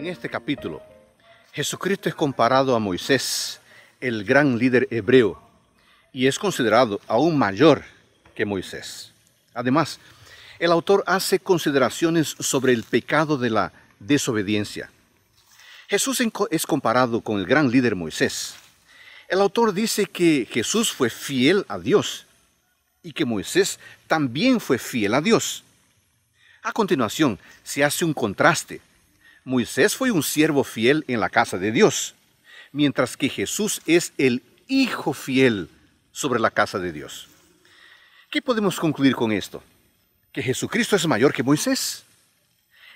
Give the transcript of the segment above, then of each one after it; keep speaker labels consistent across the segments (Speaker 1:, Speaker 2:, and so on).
Speaker 1: En este capítulo, Jesucristo es comparado a Moisés, el gran líder hebreo, y es considerado aún mayor que Moisés. Además, el autor hace consideraciones sobre el pecado de la desobediencia. Jesús es comparado con el gran líder Moisés. El autor dice que Jesús fue fiel a Dios y que Moisés también fue fiel a Dios. A continuación, se hace un contraste Moisés fue un siervo fiel en la casa de Dios, mientras que Jesús es el hijo fiel sobre la casa de Dios. ¿Qué podemos concluir con esto? ¿Que Jesucristo es mayor que Moisés?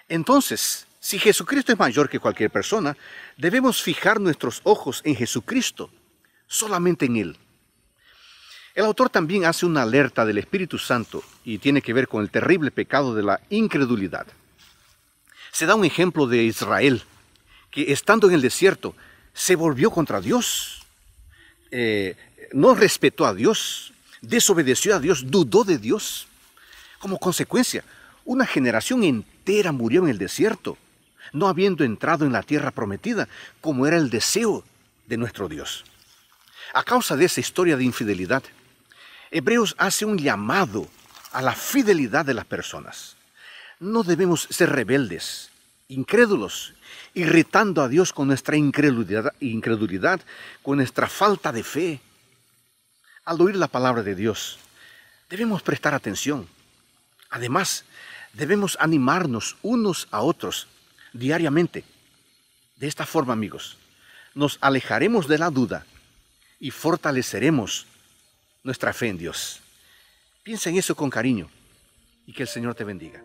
Speaker 1: Entonces, si Jesucristo es mayor que cualquier persona, debemos fijar nuestros ojos en Jesucristo, solamente en Él. El autor también hace una alerta del Espíritu Santo y tiene que ver con el terrible pecado de la incredulidad se da un ejemplo de Israel, que estando en el desierto se volvió contra Dios, eh, no respetó a Dios, desobedeció a Dios, dudó de Dios. Como consecuencia, una generación entera murió en el desierto, no habiendo entrado en la tierra prometida, como era el deseo de nuestro Dios. A causa de esa historia de infidelidad, Hebreos hace un llamado a la fidelidad de las personas. No debemos ser rebeldes, incrédulos, irritando a Dios con nuestra incredulidad, con nuestra falta de fe. Al oír la palabra de Dios, debemos prestar atención. Además, debemos animarnos unos a otros diariamente. De esta forma, amigos, nos alejaremos de la duda y fortaleceremos nuestra fe en Dios. Piensa en eso con cariño y que el Señor te bendiga.